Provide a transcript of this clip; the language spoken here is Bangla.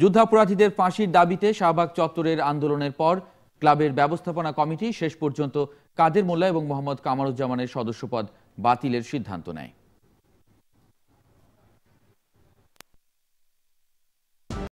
যুদ্ধাপরাধীদের ফাঁসির দাবিতে শাহবাগ চত্বরের আন্দোলনের পর ক্লাবের ব্যবস্থাপনা কমিটি শেষ পর্যন্ত কাদের মোল্লা এবং মোহাম্মদ কামারুজ্জামানের সদস্যপদ বাতিলের সিদ্ধান্ত নেয়